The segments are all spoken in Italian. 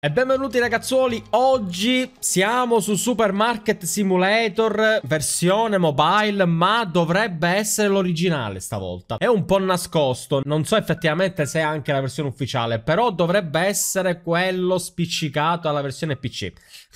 E benvenuti ragazzuoli, oggi siamo su Supermarket Simulator versione mobile ma dovrebbe essere l'originale stavolta È un po' nascosto, non so effettivamente se è anche la versione ufficiale però dovrebbe essere quello spiccicato alla versione PC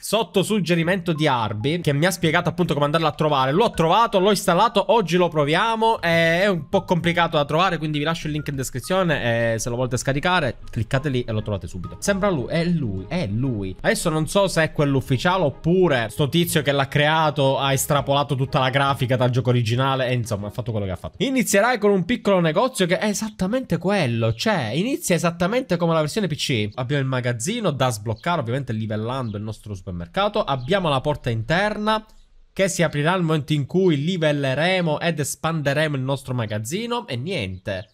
Sotto suggerimento di Arby che mi ha spiegato appunto come andarlo a trovare L'ho trovato, l'ho installato, oggi lo proviamo È un po' complicato da trovare quindi vi lascio il link in descrizione e eh, se lo volete scaricare cliccate lì e lo trovate subito Sembra lui, è lui lui, è lui. Adesso non so se è quello ufficiale oppure sto tizio che l'ha creato ha estrapolato tutta la grafica dal gioco originale e insomma ha fatto quello che ha fatto. Inizierai con un piccolo negozio che è esattamente quello, cioè inizia esattamente come la versione PC. Abbiamo il magazzino da sbloccare ovviamente livellando il nostro supermercato, abbiamo la porta interna che si aprirà al momento in cui livelleremo ed espanderemo il nostro magazzino e niente.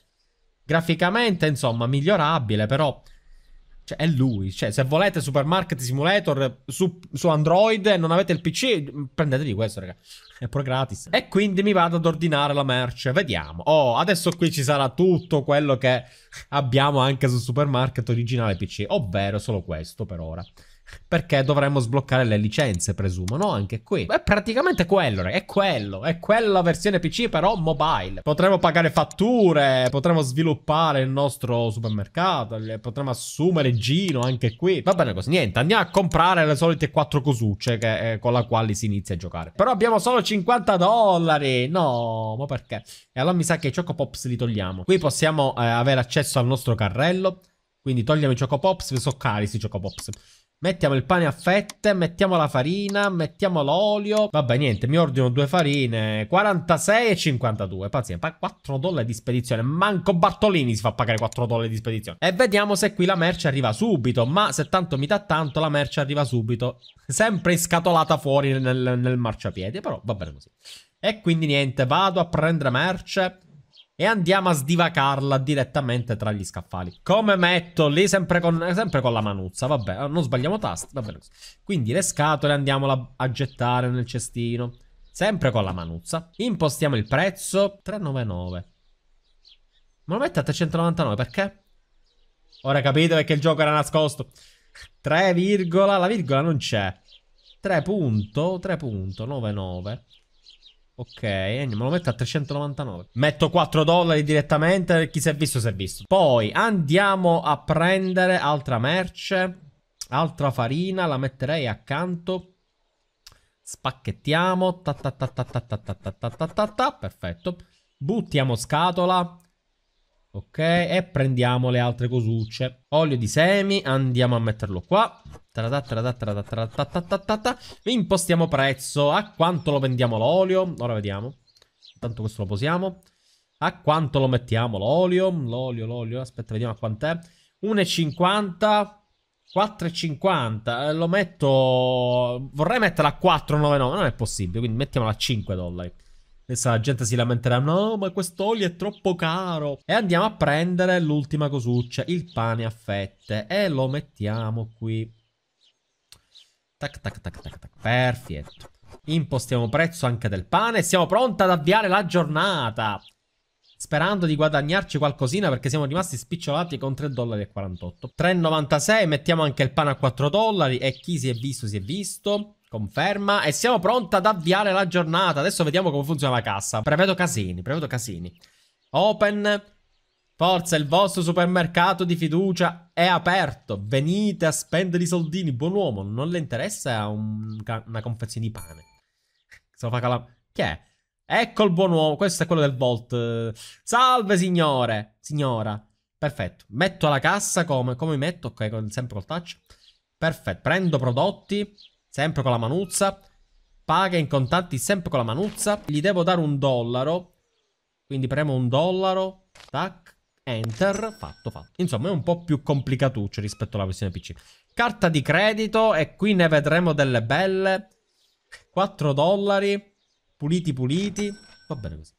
Graficamente, insomma, migliorabile, però cioè, è lui. Cioè, se volete Supermarket Simulator su, su Android e non avete il PC, prendetevi questo, raga. È pure gratis. E quindi mi vado ad ordinare la merce. Vediamo. Oh, adesso qui ci sarà tutto quello che abbiamo anche su Supermarket originale PC. Ovvero solo questo per ora perché dovremmo sbloccare le licenze, presumo, no? Anche qui. È praticamente quello, è quello, è quella versione PC però mobile. Potremmo pagare fatture, potremmo sviluppare il nostro supermercato, potremmo assumere Gino anche qui. Va bene così, niente, andiamo a comprare le solite quattro cosucce che, eh, con le quali si inizia a giocare. Però abbiamo solo 50 dollari, no, ma perché? E allora mi sa che i Choco Pops li togliamo. Qui possiamo eh, avere accesso al nostro carrello. Quindi togliamo i Choco Pops, sono cari questi Choco Pops. Mettiamo il pane a fette, mettiamo la farina, mettiamo l'olio. Vabbè, niente, mi ordino due farine. 46 e 52, pazienza. 4 dollari di spedizione. Manco Bartolini si fa pagare 4 dollari di spedizione. E vediamo se qui la merce arriva subito. Ma se tanto mi dà tanto, la merce arriva subito. Sempre scatolata fuori nel, nel marciapiede, però va bene così. E quindi niente, vado a prendere merce e andiamo a sdivacarla direttamente tra gli scaffali. Come metto lì sempre con, sempre con la manuzza, vabbè, ah, non sbagliamo tasti, va Quindi le scatole andiamo a gettare nel cestino, sempre con la manuzza. Impostiamo il prezzo, 3,99. Ma lo mette a 399, perché? Ora capite perché il gioco era nascosto. 3, la virgola non c'è. 3.3.99 Ok, me lo metto a 399. Metto 4 dollari direttamente. Chi si è visto, si è visto. Poi andiamo a prendere altra merce. Altra farina, la metterei accanto. Spacchettiamo. Ta Perfetto. Buttiamo scatola. Ok, e prendiamo le altre cosucce. Olio di semi, andiamo a metterlo qua. Impostiamo prezzo. A quanto lo vendiamo l'olio? Ora vediamo. Intanto questo lo posiamo. A quanto lo mettiamo l'olio? L'olio, l'olio. Aspetta, vediamo a quant'è. 1,50. 4,50. Eh, lo metto... Vorrei metterla a 4,99. Non è possibile, quindi mettiamola a 5 dollari. Adesso la gente si lamenterà, no, ma quest'olio è troppo caro. E andiamo a prendere l'ultima cosuccia, il pane a fette. E lo mettiamo qui. Tac, tac, tac, tac, tac. Perfetto. Impostiamo prezzo anche del pane e siamo pronti ad avviare la giornata. Sperando di guadagnarci qualcosina perché siamo rimasti spicciolati con 3,48 dollari. 3,96, mettiamo anche il pane a 4 dollari e chi si è visto si è visto. Conferma e siamo pronti ad avviare la giornata. Adesso vediamo come funziona la cassa. Prevedo casini, prevedo casini. Open Forza, il vostro supermercato di fiducia è aperto. Venite a spendere i soldini. Buon uomo, non le interessa un, una confezione di pane. Se lo fa calam... Che è? Ecco il buon uomo. Questo è quello del Volt. Salve, signore. Signora. Perfetto. Metto la cassa come? Come mi metto? Ok, con, sempre col touch. Perfetto. Prendo prodotti. Sempre con la manuzza. Paga in contanti sempre con la manuzza. Gli devo dare un dollaro. Quindi premo un dollaro. Tac. Enter, fatto, fatto. Insomma, è un po' più complicatuccio rispetto alla versione PC. Carta di credito, e qui ne vedremo delle belle. 4 dollari, puliti puliti, va bene così.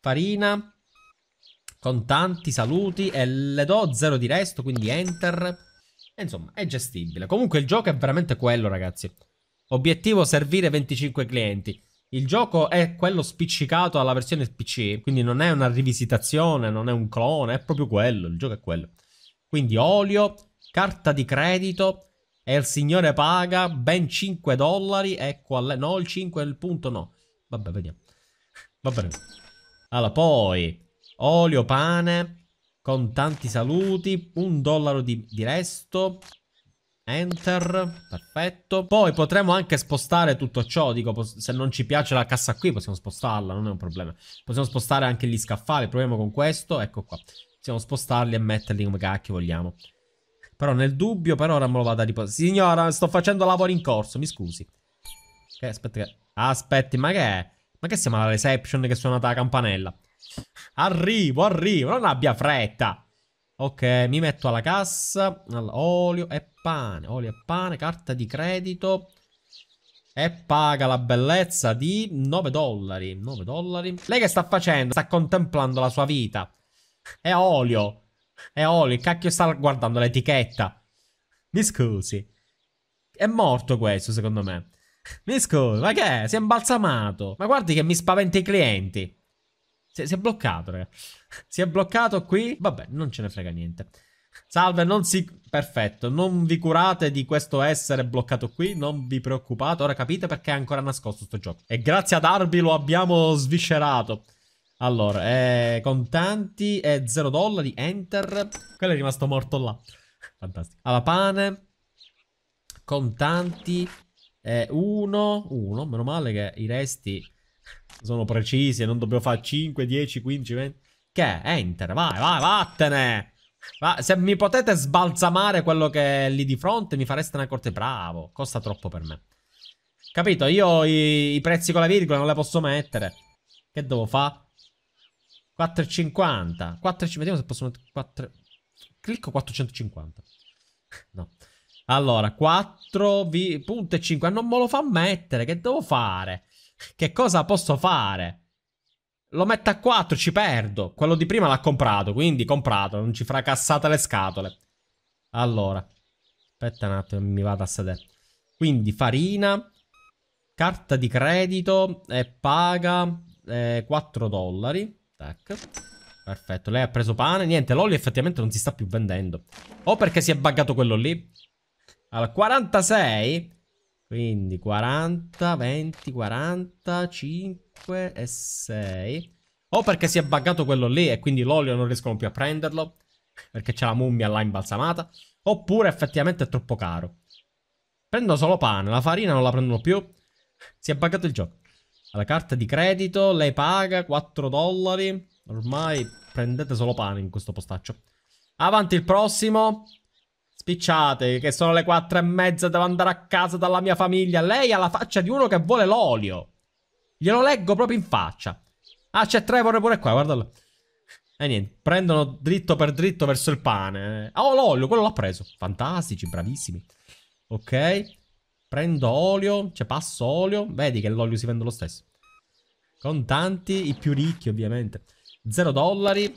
Farina, con tanti saluti, e le do 0 di resto, quindi enter. E insomma, è gestibile. Comunque il gioco è veramente quello, ragazzi. Obiettivo servire 25 clienti. Il gioco è quello spiccicato alla versione PC, quindi non è una rivisitazione, non è un clone, è proprio quello, il gioco è quello. Quindi olio, carta di credito e il signore paga ben 5 dollari e ecco, qual No, il 5 è il punto, no. Vabbè, vediamo. Va bene. Allora, poi olio, pane, con tanti saluti, un dollaro di, di resto, Enter, perfetto. Poi potremmo anche spostare tutto ciò, dico, se non ci piace la cassa qui possiamo spostarla, non è un problema. Possiamo spostare anche gli scaffali, proviamo con questo, ecco qua. Possiamo spostarli e metterli come cacchio vogliamo. Però nel dubbio, per ora me lo vado a riposare. Signora, sto facendo lavori in corso, mi scusi. Okay, aspetta che... Aspetti, ma che è? Ma che siamo alla reception che è suonata la campanella? Arrivo, arrivo, non abbia fretta. Ok, mi metto alla cassa, olio e pane, olio e pane, carta di credito e paga la bellezza di 9 dollari, 9 dollari. Lei che sta facendo? Sta contemplando la sua vita. È olio, è olio, il cacchio sta guardando l'etichetta. Mi scusi, è morto questo secondo me. Mi scusi, ma che è? Si è imbalsamato. Ma guardi che mi spaventa i clienti. Si, si è bloccato, ragazzi. Si è bloccato qui. Vabbè, non ce ne frega niente. Salve, non si... Perfetto, non vi curate di questo essere bloccato qui, non vi preoccupate. Ora capite perché è ancora nascosto questo gioco. E grazie ad Arby lo abbiamo sviscerato. Allora, eh, contanti e 0 dollari, enter. Quello è rimasto morto là. Fantastico. Alla pane, contanti, e 1, 1, meno male che i resti sono precisi e non dobbiamo fare 5, 10, 15, 20. Che? Enter, vai, vai, vattene! Va, se mi potete sbalzamare quello che è lì di fronte, mi fareste una corte bravo. Costa troppo per me. Capito? Io i, i prezzi con la virgola non le posso mettere. Che devo fare? 4,50. 4, vediamo se posso mettere 4... Clicco 450. no. Allora, 4,5. Non me lo fa mettere. Che devo fare? Che cosa posso fare? Lo metto a 4, ci perdo. Quello di prima l'ha comprato, quindi comprato. Non ci fracassate le scatole. Allora. Aspetta un attimo, mi vado a sedere. Quindi farina, carta di credito e paga eh, 4 dollari. Tac. Perfetto, lei ha preso pane. Niente, l'olio effettivamente non si sta più vendendo. O perché si è buggato quello lì. Allora, 46. Quindi 40, 20, 40, 5 e 6. O perché si è buggato quello lì e quindi l'olio non riescono più a prenderlo. Perché c'è la mummia là imbalsamata. Oppure effettivamente è troppo caro. Prendo solo pane, la farina non la prendono più. Si è buggato il gioco. La carta di credito, lei paga 4 dollari. Ormai prendete solo pane in questo postaccio. Avanti il prossimo spicciate, che sono le quattro e mezza, devo andare a casa dalla mia famiglia. Lei ha la faccia di uno che vuole l'olio. Glielo leggo proprio in faccia. Ah, c'è Trevor pure qua, guardalo. E niente, prendono dritto per dritto verso il pane. Oh, l'olio, quello l'ho preso. Fantastici, bravissimi. Ok. Prendo olio, cioè passo olio. Vedi che l'olio si vende lo stesso. Contanti, i più ricchi ovviamente. 0 dollari.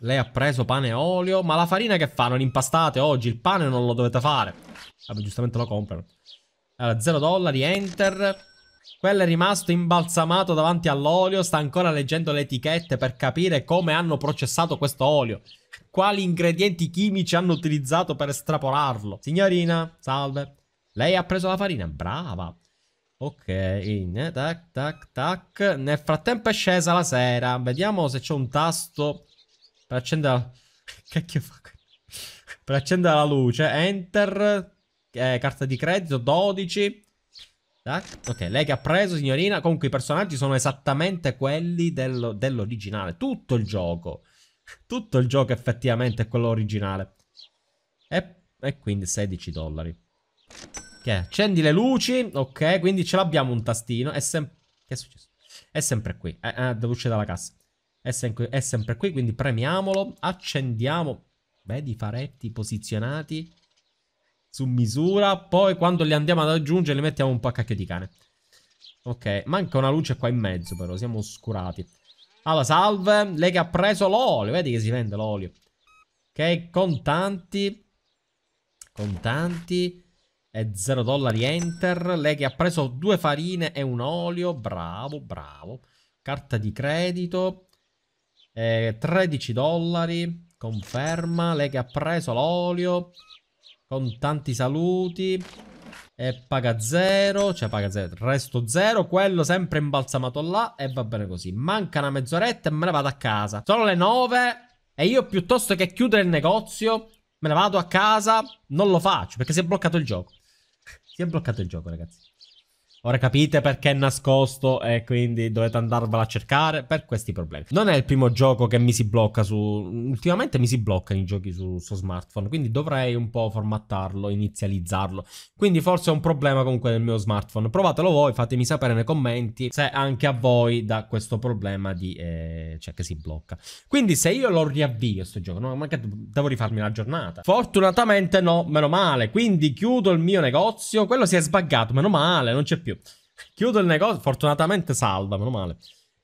Lei ha preso pane e olio. Ma la farina che fa? Non impastate oggi? Il pane non lo dovete fare. Vabbè, giustamente lo comprano. Allora, 0 dollari, enter. Quello è rimasto imbalsamato davanti all'olio. Sta ancora leggendo le etichette per capire come hanno processato questo olio. Quali ingredienti chimici hanno utilizzato per estrapolarlo. Signorina, salve. Lei ha preso la farina, brava. Ok, in, tac, tac, tac. Nel frattempo è scesa la sera. Vediamo se c'è un tasto per accendere... la... Cacchio fa Per accendere la luce, enter... Eh, carta di credito, 12... Ok, lei che ha preso, signorina. Comunque i personaggi sono esattamente quelli del, dell'originale. Tutto il gioco. Tutto il gioco effettivamente è quello originale. E, e quindi 16 dollari. Che accendi le luci. Ok, quindi ce l'abbiamo un tastino. È che è successo? È sempre qui. Eh, eh, deve uscire dalla cassa è, sem- è sempre qui, quindi premiamolo, accendiamo, vedi i faretti posizionati su misura, poi quando li andiamo ad aggiungere li mettiamo un po' a cacchio di cane. Ok, manca una luce qua in mezzo però, siamo oscurati. Allora, salve, lei che ha preso l'olio, vedi che si vende l'olio. Ok, contanti, contanti e 0 dollari enter. Lei che ha preso due farine e un olio, bravo, bravo. Carta di credito, eh, 13 dollari, conferma, lei che ha preso l'olio, con tanti saluti, e paga zero cioè paga zero resto zero quello sempre imbalsamato là e va bene così. Manca una mezz'oretta e me ne vado a casa. Sono le 9 e io piuttosto che chiudere il negozio me ne vado a casa, non lo faccio perché si è bloccato il gioco. si è bloccato il gioco, ragazzi. Ora capite perché è nascosto e quindi dovete andarvelo a cercare per questi problemi. Non è il primo gioco che mi si blocca su... Ultimamente mi si bloccano i giochi su, su smartphone, quindi dovrei un po' formattarlo, inizializzarlo. Quindi forse è un problema comunque del mio smartphone. Provatelo voi, fatemi sapere nei commenti se anche a voi da questo problema di... Eh, cioè che si blocca. Quindi se io lo riavvio questo gioco, no, ma che devo rifarmi la giornata? Fortunatamente no, meno male. Quindi chiudo il mio negozio, quello si è sbaggato, meno male, non c'è più chiudo il negozio, fortunatamente salva, meno male.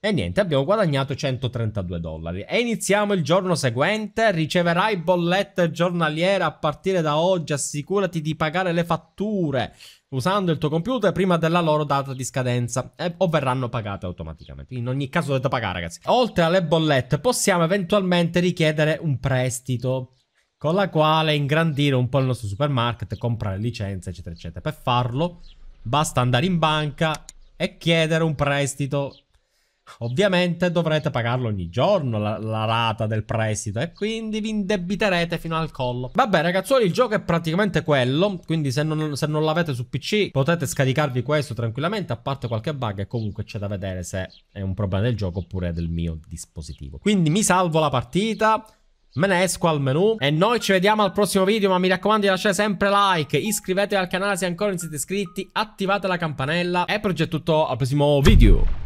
E niente, abbiamo guadagnato 132 dollari. E iniziamo il giorno seguente. Riceverai bollette giornaliere a partire da oggi. Assicurati di pagare le fatture usando il tuo computer prima della loro data di scadenza. Eh, o verranno pagate automaticamente. In ogni caso dovete pagare, ragazzi. Oltre alle bollette, possiamo eventualmente richiedere un prestito. Con la quale ingrandire un po' il nostro supermarket, comprare licenze, eccetera, eccetera. Per farlo Basta andare in banca e chiedere un prestito. Ovviamente dovrete pagarlo ogni giorno la, la, rata del prestito e quindi vi indebiterete fino al collo. Vabbè ragazzuoli il gioco è praticamente quello, quindi se non, se non l'avete su PC potete scaricarvi questo tranquillamente, a parte qualche bug e comunque c'è da vedere se è un problema del gioco oppure del mio dispositivo. Quindi mi salvo la partita, me ne esco al menu e noi ci vediamo al prossimo video ma mi raccomando di lasciare sempre like iscrivetevi al canale se ancora non siete iscritti attivate la campanella e progetto tutto al prossimo video